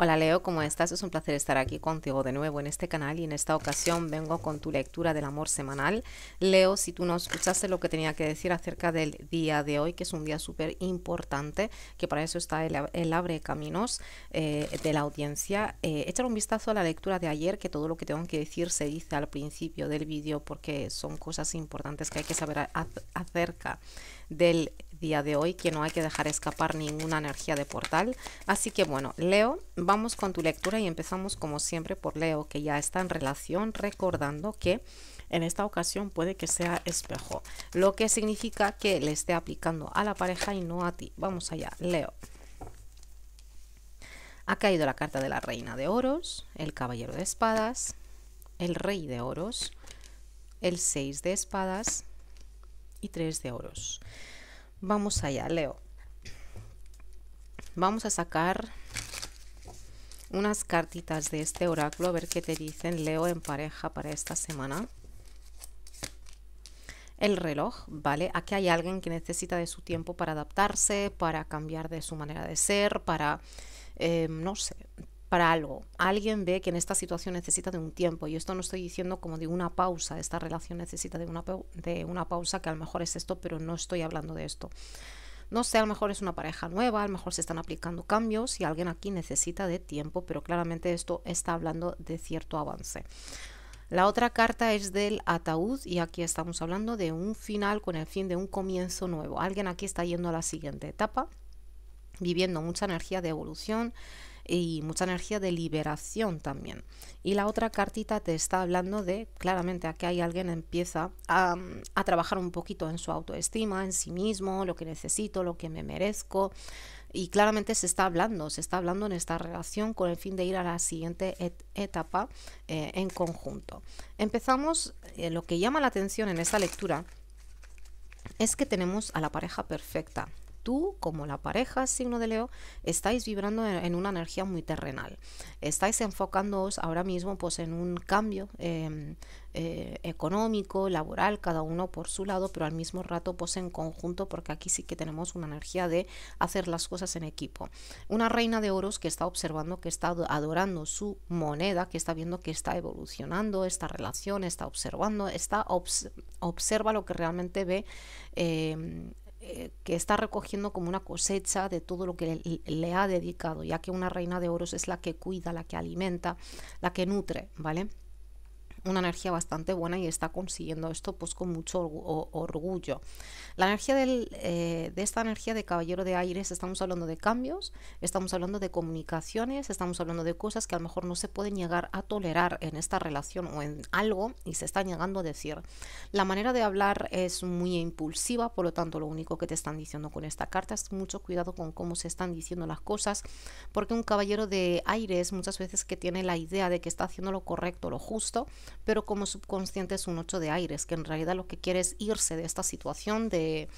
Hola Leo, ¿cómo estás? Es un placer estar aquí contigo de nuevo en este canal y en esta ocasión vengo con tu lectura del amor semanal. Leo, si tú no escuchaste lo que tenía que decir acerca del día de hoy, que es un día súper importante, que para eso está el, abre caminos eh, de la audiencia, eh, echar un vistazo a la lectura de ayer, que todo lo que tengo que decir se dice al principio del vídeo porque son cosas importantes que hay que saber acerca del día de hoy que no hay que dejar escapar ninguna energía de portal. Así que bueno, Leo, vamos con tu lectura y empezamos como siempre por Leo, que ya está en relación, recordando que en esta ocasión puede que sea espejo, lo que significa que le esté aplicando a la pareja y no a ti. Vamos allá, Leo. Ha caído la carta de la reina de oros, el caballero de espadas, el rey de oros, el 6 de espadas y 3 de oros. Vamos allá, Leo. Vamos a sacar unas cartitas de este oráculo a ver qué te dicen Leo en pareja para esta semana. El reloj, ¿vale? Aquí hay alguien que necesita de su tiempo para adaptarse, para cambiar de su manera de ser, para, eh, no sé, para algo. Alguien ve que en esta situación necesita de un tiempo. Y esto no estoy diciendo como de una pausa. Esta relación necesita de una, de una pausa, que a lo mejor es esto, pero no estoy hablando de esto. No sé, a lo mejor es una pareja nueva, a lo mejor se están aplicando cambios y alguien aquí necesita de tiempo, pero claramente esto está hablando de cierto avance. La otra carta es del ataúd y aquí estamos hablando de un final con el fin de un comienzo nuevo. Alguien aquí está yendo a la siguiente etapa, viviendo mucha energía de evolución y mucha energía de liberación también. Y la otra cartita te está hablando de, claramente aquí hay alguien empieza a, trabajar un poquito en su autoestima, en sí mismo, lo que necesito, lo que me merezco. Y claramente se está hablando, se está hablando en esta relación con el fin de ir a la siguiente etapa eh, en conjunto. Empezamos, eh, lo que llama la atención en esta lectura es que tenemos a la pareja perfecta, tú como la pareja signo de Leo estáis vibrando en, una energía muy terrenal. Estáis enfocándoos ahora mismo pues en un cambio em, eh, económico, laboral, cada uno por su lado, pero al mismo rato pues en conjunto porque aquí sí que tenemos una energía de hacer las cosas en equipo. Una reina de oros que está observando, que está adorando su moneda, que está viendo que está evolucionando esta relación, está observando, está observa lo que realmente ve. Em, eh, que está recogiendo como una cosecha de todo lo que le, ha dedicado, ya que una reina de oros es la que cuida, la que alimenta, la que nutre, ¿vale? una energía bastante buena y está consiguiendo esto pues con mucho orgullo. La energía eh, de esta energía de caballero de aires estamos hablando de cambios, estamos hablando de comunicaciones, estamos hablando de cosas que a lo mejor no se pueden llegar a tolerar en esta relación o en algo y se están llegando a decir. La manera de hablar es muy impulsiva, por lo tanto lo único que te están diciendo con esta carta es mucho cuidado con cómo se están diciendo las cosas, porque un caballero de aires muchas veces que tiene la idea de que está haciendo lo correcto, lo justo, pero como subconsciente es un ocho de aires, que en realidad lo que quiere es irse de esta situación, de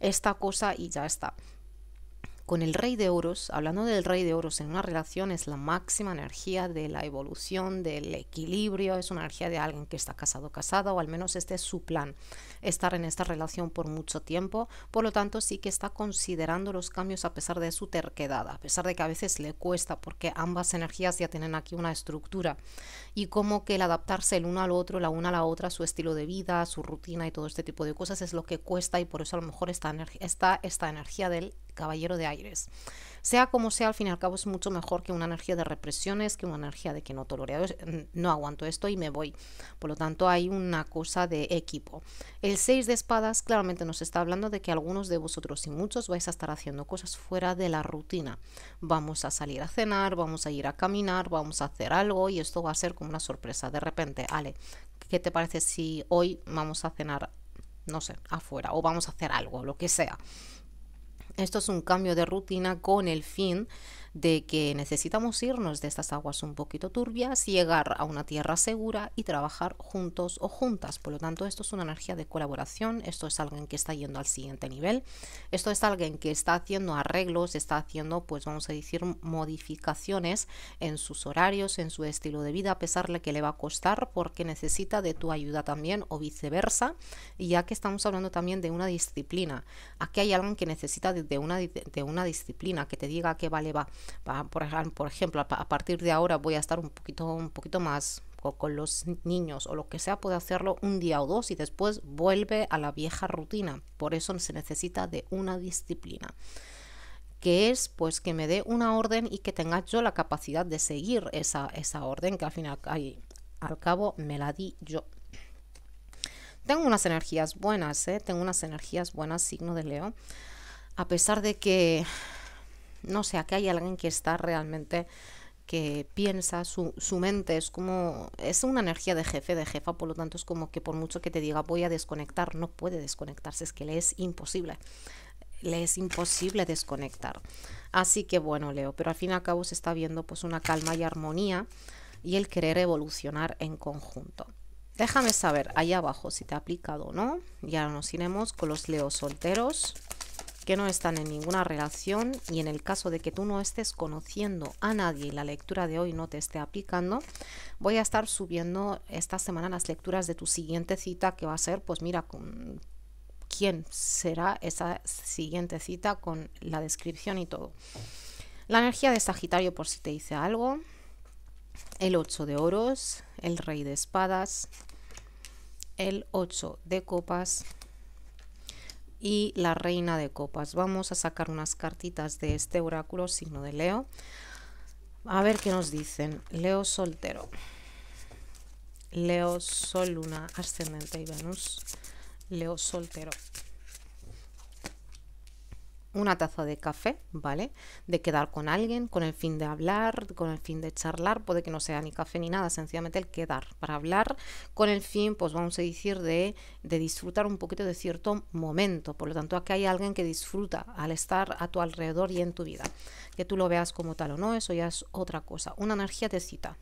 esta cosa y ya está con el rey de oros, hablando del rey de oros en una relación es la máxima energía de la evolución, del equilibrio, es una energía de alguien que está casado, casada, o al menos este es su plan, estar en esta relación por mucho tiempo, por lo tanto sí que está considerando los cambios a pesar de su terquedad, a pesar de que a veces le cuesta, porque ambas energías ya tienen aquí una estructura, y como que el adaptarse el uno al otro, la una a la otra, su estilo de vida, su rutina y todo este tipo de cosas es lo que cuesta y por eso a lo mejor está esta, esta energía del caballero de aires. Sea como sea, al fin y al cabo es mucho mejor que una energía de represiones, que una energía de que no tolero, no aguanto esto y me voy. Por lo tanto, hay una cosa de equipo. El 6 de espadas claramente nos está hablando de que algunos de vosotros y muchos vais a estar haciendo cosas fuera de la rutina. Vamos a salir a cenar, vamos a ir a caminar, vamos a hacer algo y esto va a ser como una sorpresa. De repente, Ale, ¿qué te parece si hoy vamos a cenar, no sé, afuera o vamos a hacer algo, lo que sea? Esto es un cambio de rutina con el fin de que necesitamos irnos de estas aguas un poquito turbias, y llegar a una tierra segura y trabajar juntos o juntas. Por lo tanto, esto es una energía de colaboración, esto es alguien que está yendo al siguiente nivel, esto es alguien que está haciendo arreglos, está haciendo, pues vamos a decir, modificaciones en sus horarios, en su estilo de vida, a pesar de que le va a costar porque necesita de tu ayuda también o viceversa, ya que estamos hablando también de una disciplina. Aquí hay alguien que necesita de, una, de una disciplina, que te diga que vale, va por ejemplo, a partir de ahora voy a estar un poquito, un poquito más con los niños o lo que sea, puede hacerlo un día o dos y después vuelve a la vieja rutina. Por eso se necesita de una disciplina que es pues que me dé una orden y que tenga yo la capacidad de seguir esa, orden que al final al, al cabo me la di yo. Tengo unas energías buenas, ¿eh? tengo unas energías buenas, signo de Leo, a pesar de que no sé, aquí hay alguien que está realmente que piensa, su, su, mente es como, es una energía de jefe, de jefa, por lo tanto es como que por mucho que te diga voy a desconectar, no puede desconectarse, es que le es imposible, le es imposible desconectar. Así que bueno, Leo, pero al fin y al cabo se está viendo pues una calma y armonía y el querer evolucionar en conjunto. Déjame saber ahí abajo si te ha aplicado o no. Y ahora nos iremos con los Leos solteros que no están en ninguna relación y en el caso de que tú no estés conociendo a nadie y la lectura de hoy no te esté aplicando, voy a estar subiendo esta semana las lecturas de tu siguiente cita que va a ser, pues mira, con quién será esa siguiente cita con la descripción y todo. La energía de Sagitario por si te dice algo, el 8 de oros, el rey de espadas, el 8 de copas, y la reina de copas. Vamos a sacar unas cartitas de este oráculo, signo de Leo. A ver qué nos dicen. Leo soltero. Leo Sol, Luna, Ascendente y Venus. Leo soltero una taza de café, ¿vale? De quedar con alguien con el fin de hablar, con el fin de charlar, puede que no sea ni café ni nada, sencillamente el quedar para hablar con el fin, pues vamos a decir, de, de disfrutar un poquito de cierto momento. Por lo tanto, aquí hay alguien que disfruta al estar a tu alrededor y en tu vida. Que tú lo veas como tal o no, eso ya es otra cosa. Una energía te cita,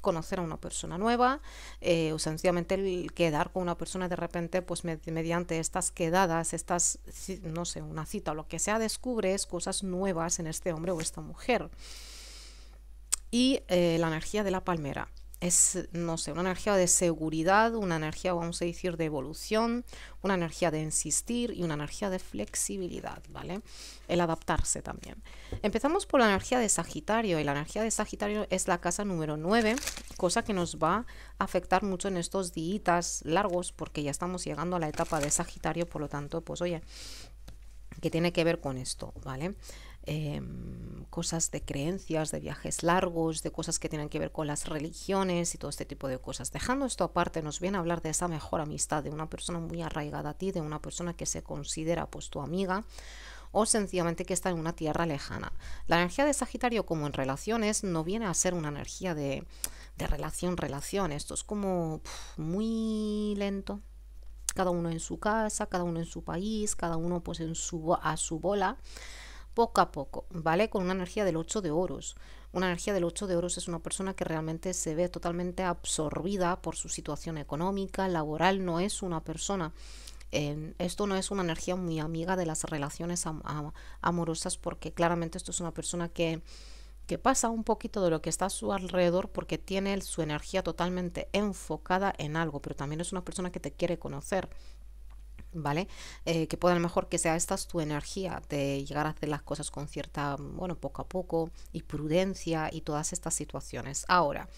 conocer a una persona nueva eh, o sencillamente el quedar con una persona de repente pues mediante estas quedadas estas no sé una cita o lo que sea descubres cosas nuevas en este hombre o esta mujer y eh, la energía de la palmera es, no sé, una energía de seguridad, una energía, vamos a decir, de evolución, una energía de insistir y una energía de flexibilidad, ¿vale? El adaptarse también. Empezamos por la energía de Sagitario y la energía de Sagitario es la casa número 9, cosa que nos va a afectar mucho en estos días largos porque ya estamos llegando a la etapa de Sagitario, por lo tanto, pues oye, ¿qué tiene que ver con esto, ¿vale? Em, cosas de creencias, de viajes largos, de cosas que tienen que ver con las religiones y todo este tipo de cosas. Dejando esto aparte, nos viene a hablar de esa mejor amistad, de una persona muy arraigada a ti, de una persona que se considera pues tu amiga o sencillamente que está en una tierra lejana. La energía de Sagitario, como en relaciones, no viene a ser una energía de, relación-relación. Esto es como muy lento. Cada uno en su casa, cada uno en su país, cada uno pues en su, a su bola poco a poco, ¿vale? Con una energía del 8 de oros. Una energía del 8 de oros es una persona que realmente se ve totalmente absorbida por su situación económica, laboral, no es una persona eh, esto no es una energía muy amiga de las relaciones amorosas porque claramente esto es una persona que, que, pasa un poquito de lo que está a su alrededor porque tiene su energía totalmente enfocada en algo, pero también es una persona que te quiere conocer, ¿vale? Eh, que pueda mejor que sea esta tu energía de llegar a hacer las cosas con cierta, bueno, poco a poco y prudencia y todas estas situaciones. Ahora,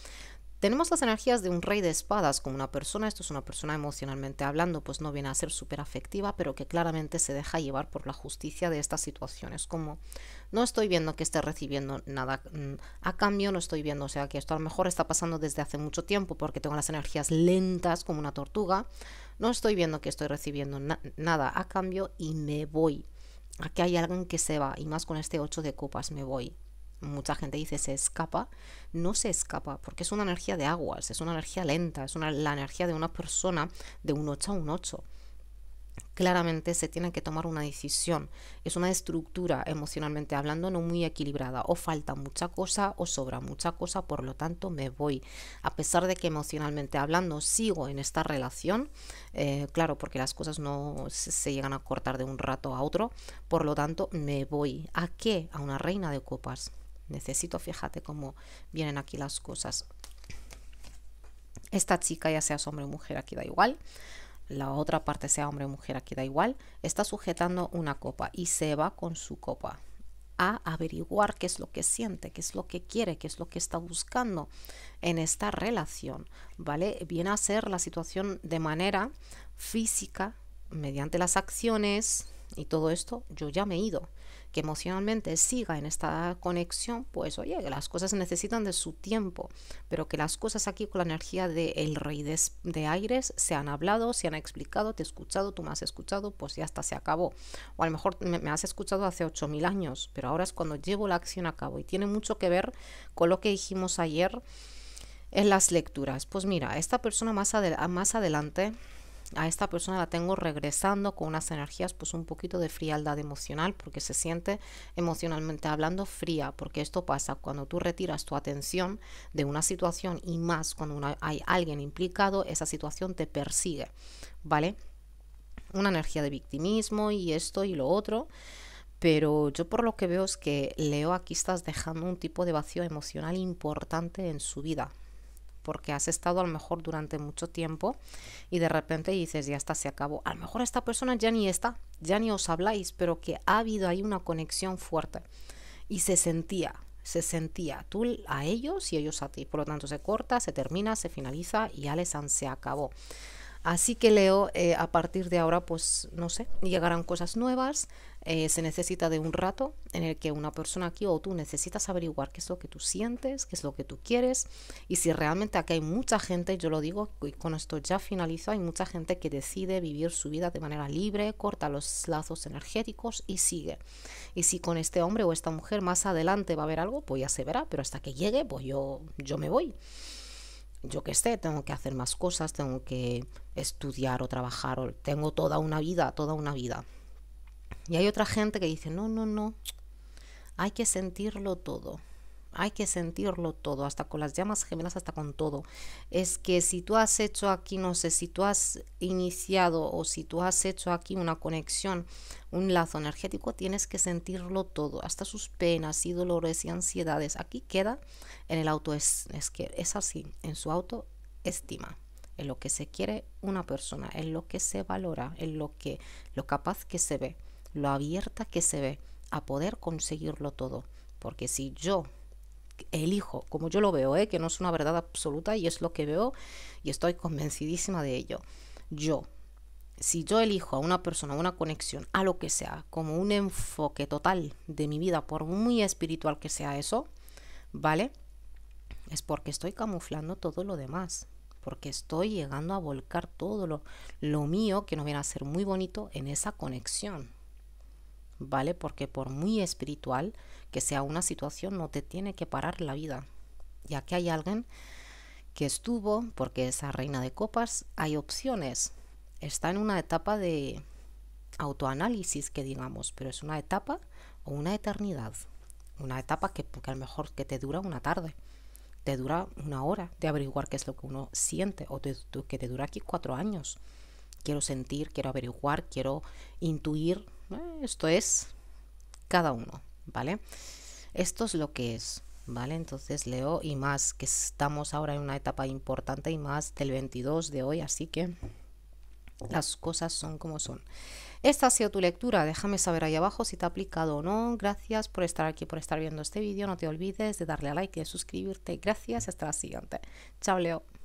tenemos las energías de un rey de espadas con una persona, esto es una persona emocionalmente hablando, pues no viene a ser súper afectiva, pero que claramente se deja llevar por la justicia de estas situaciones, como no estoy viendo que esté recibiendo nada mm, a cambio, no estoy viendo, o sea, que esto a lo mejor está pasando desde hace mucho tiempo porque tengo las energías lentas como una tortuga, no estoy viendo que estoy recibiendo nada a cambio y me voy. Aquí hay alguien que se va, y más con este 8 de copas, me voy mucha gente dice se escapa, no se escapa, porque es una energía de aguas, es una energía lenta, es una, la energía de una persona de un 8 a un 8 claramente se tiene que tomar una decisión. Es una estructura emocionalmente hablando no muy equilibrada. O falta mucha cosa o sobra mucha cosa, por lo tanto me voy. A pesar de que emocionalmente hablando sigo en esta relación, eh, claro, porque las cosas no se, se, llegan a cortar de un rato a otro, por lo tanto me voy. ¿A qué? A una reina de copas necesito, fíjate cómo vienen aquí las cosas. Esta chica, ya seas hombre o mujer, aquí da igual. La otra parte, sea hombre o mujer, aquí da igual. Está sujetando una copa y se va con su copa a averiguar qué es lo que siente, qué es lo que quiere, qué es lo que está buscando en esta relación, ¿vale? Viene a ser la situación de manera física, mediante las acciones y todo esto, yo ya me he ido que emocionalmente siga en esta conexión, pues oye, que las cosas necesitan de su tiempo, pero que las cosas aquí con la energía del rey de, aires se han hablado, se han explicado, te he escuchado, tú me has escuchado, pues ya hasta se acabó. O a lo mejor me, has escuchado hace 8.000 años, pero ahora es cuando llevo la acción a cabo y tiene mucho que ver con lo que dijimos ayer en las lecturas. Pues mira, esta persona más, más adelante a esta persona la tengo regresando con unas energías, pues un poquito de frialdad emocional, porque se siente emocionalmente hablando fría, porque esto pasa cuando tú retiras tu atención de una situación y más cuando hay alguien implicado, esa situación te persigue, ¿vale? Una energía de victimismo y esto y lo otro. Pero yo por lo que veo es que Leo aquí estás dejando un tipo de vacío emocional importante en su vida, porque has estado a lo mejor durante mucho tiempo y de repente dices, ya está, se acabó. A lo mejor esta persona ya ni está, ya ni os habláis, pero que ha habido ahí una conexión fuerte y se sentía, se sentía tú a ellos y ellos a ti. Por lo tanto, se corta, se termina, se finaliza y ya les se acabó. Así que Leo, eh, a partir de ahora, pues no sé, llegarán cosas nuevas, eh, se necesita de un rato en el que una persona aquí o tú necesitas averiguar qué es lo que tú sientes, qué es lo que tú quieres y si realmente aquí hay mucha gente, yo lo digo y con esto ya finalizo, hay mucha gente que decide vivir su vida de manera libre, corta los lazos energéticos y sigue. Y si con este hombre o esta mujer más adelante va a haber algo, pues ya se verá, pero hasta que llegue, pues yo, yo me voy yo que sé, tengo que hacer más cosas, tengo que estudiar o trabajar, o tengo toda una vida, toda una vida. Y hay otra gente que dice, no, no, no, hay que sentirlo todo hay que sentirlo todo, hasta con las llamas gemelas, hasta con todo. Es que si tú has hecho aquí, no sé, si tú has iniciado o si tú has hecho aquí una conexión, un lazo energético, tienes que sentirlo todo, hasta sus penas y dolores y ansiedades. Aquí queda en el auto, es, que es así, en su autoestima en lo que se quiere una persona, en lo que se valora, en lo que lo capaz que se ve, lo abierta que se ve a poder conseguirlo todo, porque si yo elijo, como yo lo veo, ¿eh? que no es una verdad absoluta y es lo que veo y estoy convencidísima de ello. Yo, si yo elijo a una persona, una conexión, a lo que sea, como un enfoque total de mi vida, por muy espiritual que sea eso, ¿vale? Es porque estoy camuflando todo lo demás, porque estoy llegando a volcar todo lo, lo mío, que no viene a ser muy bonito, en esa conexión. ¿vale? Porque por muy espiritual que sea una situación, no te tiene que parar la vida, ya que hay alguien que estuvo, porque esa reina de copas, hay opciones. Está en una etapa de autoanálisis, que digamos, pero es una etapa o una eternidad. Una etapa que, porque a lo mejor que te dura una tarde, te dura una hora de averiguar qué es lo que uno siente, o que te dura aquí cuatro años. Quiero sentir, quiero averiguar, quiero intuir, eh, esto es cada uno, ¿vale? Esto es lo que es, ¿vale? Entonces Leo y más, que estamos ahora en una etapa importante y más del 22 de hoy, así que las cosas son como son. Esta ha sido tu lectura, déjame saber ahí abajo si te ha aplicado o no. Gracias por estar aquí, por estar viendo este vídeo. No te olvides de darle a like y de suscribirte. Gracias hasta la siguiente. Chao, Leo.